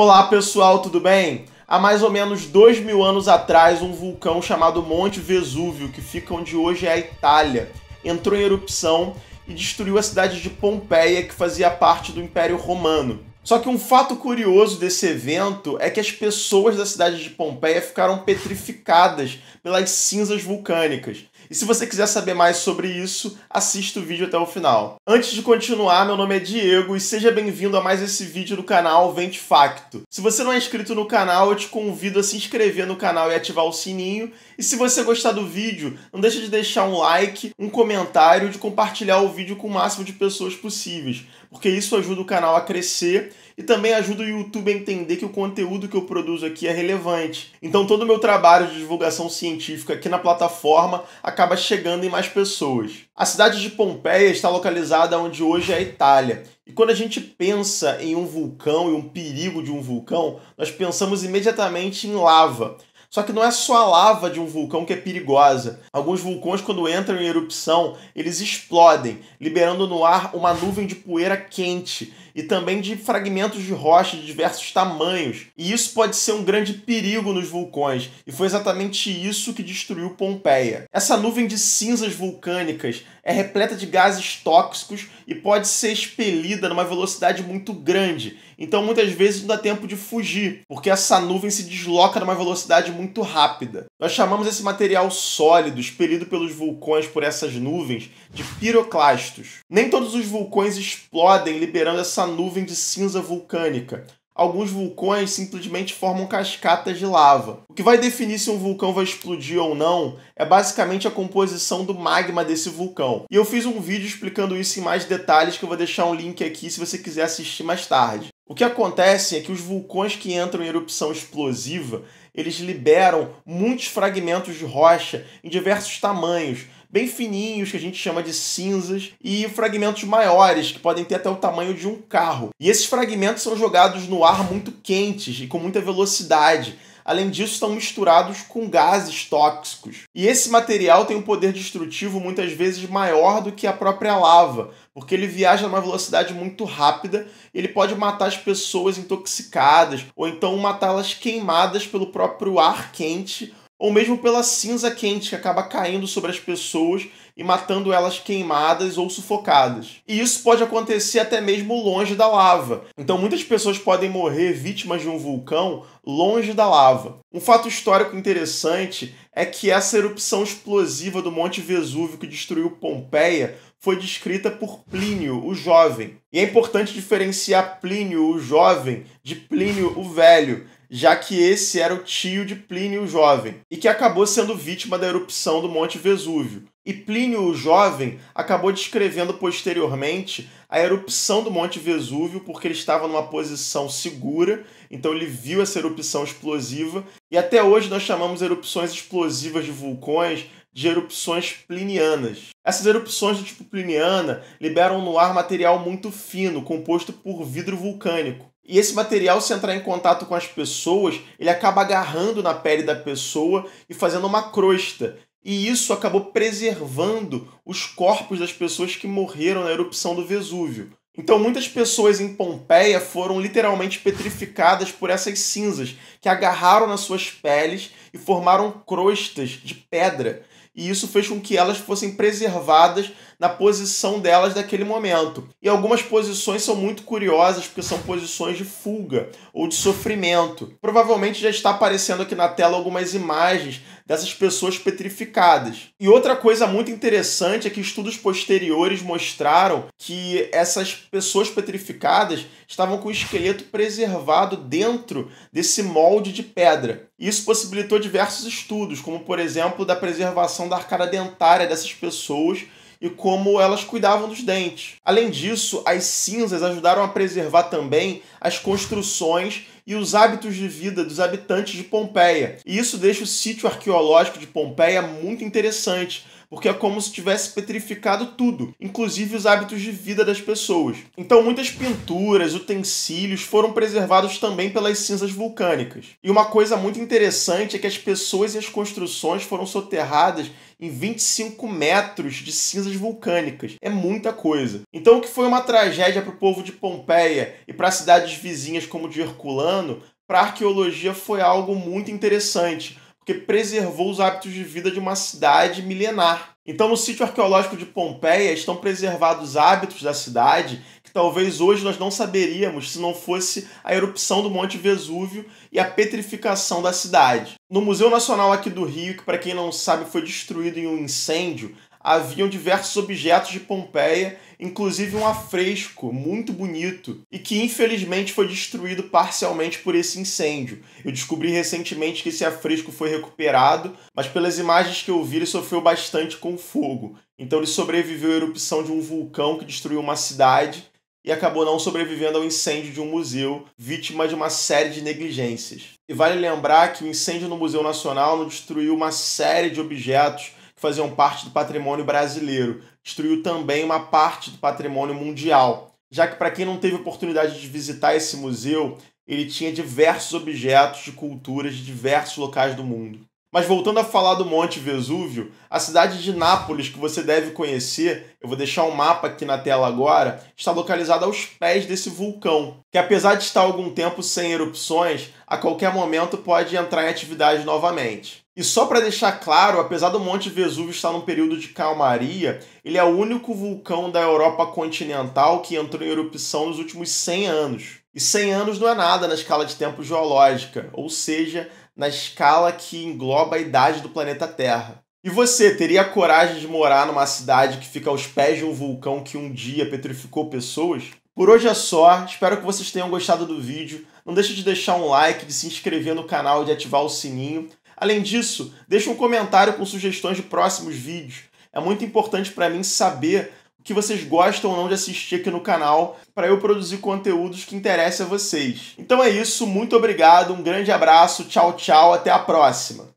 Olá pessoal, tudo bem? Há mais ou menos dois mil anos atrás, um vulcão chamado Monte Vesúvio, que fica onde hoje é a Itália, entrou em erupção e destruiu a cidade de Pompeia, que fazia parte do Império Romano. Só que um fato curioso desse evento é que as pessoas da cidade de Pompeia ficaram petrificadas pelas cinzas vulcânicas. E se você quiser saber mais sobre isso, assista o vídeo até o final. Antes de continuar, meu nome é Diego e seja bem-vindo a mais esse vídeo do canal Vente Facto. Se você não é inscrito no canal, eu te convido a se inscrever no canal e ativar o sininho. E se você gostar do vídeo, não deixa de deixar um like, um comentário e de compartilhar o vídeo com o máximo de pessoas possíveis, porque isso ajuda o canal a crescer e também ajuda o YouTube a entender que o conteúdo que eu produzo aqui é relevante. Então todo o meu trabalho de divulgação científica aqui na plataforma acaba chegando em mais pessoas. A cidade de Pompeia está localizada onde hoje é a Itália. E quando a gente pensa em um vulcão e um perigo de um vulcão, nós pensamos imediatamente em lava. Só que não é só a lava de um vulcão que é perigosa. Alguns vulcões, quando entram em erupção, eles explodem, liberando no ar uma nuvem de poeira quente e também de fragmentos de rocha de diversos tamanhos. E isso pode ser um grande perigo nos vulcões, e foi exatamente isso que destruiu Pompeia. Essa nuvem de cinzas vulcânicas é repleta de gases tóxicos e pode ser expelida numa velocidade muito grande. Então muitas vezes não dá tempo de fugir, porque essa nuvem se desloca numa velocidade muito rápida. Nós chamamos esse material sólido, expelido pelos vulcões por essas nuvens, de piroclastos. Nem todos os vulcões explodem liberando essa nuvem de cinza vulcânica. Alguns vulcões simplesmente formam cascatas de lava. O que vai definir se um vulcão vai explodir ou não é basicamente a composição do magma desse vulcão. E eu fiz um vídeo explicando isso em mais detalhes que eu vou deixar um link aqui se você quiser assistir mais tarde. O que acontece é que os vulcões que entram em erupção explosiva eles liberam muitos fragmentos de rocha em diversos tamanhos, bem fininhos, que a gente chama de cinzas, e fragmentos maiores, que podem ter até o tamanho de um carro. E esses fragmentos são jogados no ar muito quentes e com muita velocidade Além disso, estão misturados com gases tóxicos. E esse material tem um poder destrutivo muitas vezes maior do que a própria lava, porque ele viaja a uma velocidade muito rápida, ele pode matar as pessoas intoxicadas ou então matá-las queimadas pelo próprio ar quente ou mesmo pela cinza quente que acaba caindo sobre as pessoas e matando elas queimadas ou sufocadas. E isso pode acontecer até mesmo longe da lava. Então muitas pessoas podem morrer vítimas de um vulcão longe da lava. Um fato histórico interessante é que essa erupção explosiva do Monte Vesúvio que destruiu Pompeia foi descrita por Plínio o Jovem. E é importante diferenciar Plínio o Jovem de Plínio o Velho, já que esse era o tio de Plínio o Jovem, e que acabou sendo vítima da erupção do Monte Vesúvio. E Plínio o Jovem acabou descrevendo posteriormente a erupção do Monte Vesúvio, porque ele estava numa posição segura, então ele viu essa erupção explosiva. E até hoje nós chamamos erupções explosivas de vulcões de erupções plinianas. Essas erupções do tipo pliniana liberam no ar material muito fino, composto por vidro vulcânico. E esse material, se entrar em contato com as pessoas, ele acaba agarrando na pele da pessoa e fazendo uma crosta e isso acabou preservando os corpos das pessoas que morreram na erupção do Vesúvio. Então, muitas pessoas em Pompeia foram literalmente petrificadas por essas cinzas, que agarraram nas suas peles e formaram crostas de pedra. E isso fez com que elas fossem preservadas na posição delas daquele momento. E algumas posições são muito curiosas porque são posições de fuga ou de sofrimento. Provavelmente já está aparecendo aqui na tela algumas imagens dessas pessoas petrificadas. E outra coisa muito interessante é que estudos posteriores mostraram que essas pessoas petrificadas estavam com o esqueleto preservado dentro desse molde de pedra. Isso possibilitou diversos estudos, como por exemplo da preservação da arcada dentária dessas pessoas e como elas cuidavam dos dentes. Além disso, as cinzas ajudaram a preservar também as construções e os hábitos de vida dos habitantes de Pompeia. E isso deixa o sítio arqueológico de Pompeia muito interessante, porque é como se tivesse petrificado tudo, inclusive os hábitos de vida das pessoas. Então, muitas pinturas, utensílios foram preservados também pelas cinzas vulcânicas. E uma coisa muito interessante é que as pessoas e as construções foram soterradas em 25 metros de cinzas vulcânicas. É muita coisa. Então, o que foi uma tragédia para o povo de Pompeia e para cidades vizinhas como de Herculano, para a arqueologia foi algo muito interessante, porque preservou os hábitos de vida de uma cidade milenar. Então, no sítio arqueológico de Pompeia estão preservados hábitos da cidade talvez hoje nós não saberíamos se não fosse a erupção do Monte Vesúvio e a petrificação da cidade. No Museu Nacional aqui do Rio, que para quem não sabe foi destruído em um incêndio, haviam diversos objetos de Pompeia, inclusive um afresco muito bonito e que infelizmente foi destruído parcialmente por esse incêndio. Eu descobri recentemente que esse afresco foi recuperado, mas pelas imagens que eu vi ele sofreu bastante com o fogo. Então ele sobreviveu à erupção de um vulcão que destruiu uma cidade e acabou não sobrevivendo ao incêndio de um museu, vítima de uma série de negligências. E vale lembrar que o incêndio no Museu Nacional não destruiu uma série de objetos que faziam parte do patrimônio brasileiro, destruiu também uma parte do patrimônio mundial, já que para quem não teve oportunidade de visitar esse museu, ele tinha diversos objetos de culturas de diversos locais do mundo. Mas voltando a falar do Monte Vesúvio, a cidade de Nápoles, que você deve conhecer, eu vou deixar um mapa aqui na tela agora, está localizada aos pés desse vulcão, que apesar de estar algum tempo sem erupções, a qualquer momento pode entrar em atividade novamente. E só para deixar claro, apesar do Monte Vesúvio estar num período de calmaria, ele é o único vulcão da Europa continental que entrou em erupção nos últimos 100 anos. E 100 anos não é nada na escala de tempo geológica, ou seja, na escala que engloba a idade do planeta Terra. E você teria a coragem de morar numa cidade que fica aos pés de um vulcão que um dia petrificou pessoas? Por hoje é só, espero que vocês tenham gostado do vídeo. Não deixe de deixar um like, de se inscrever no canal, e de ativar o sininho. Além disso, deixe um comentário com sugestões de próximos vídeos. É muito importante para mim saber que vocês gostam ou não de assistir aqui no canal para eu produzir conteúdos que interessem a vocês. Então é isso, muito obrigado, um grande abraço, tchau, tchau, até a próxima.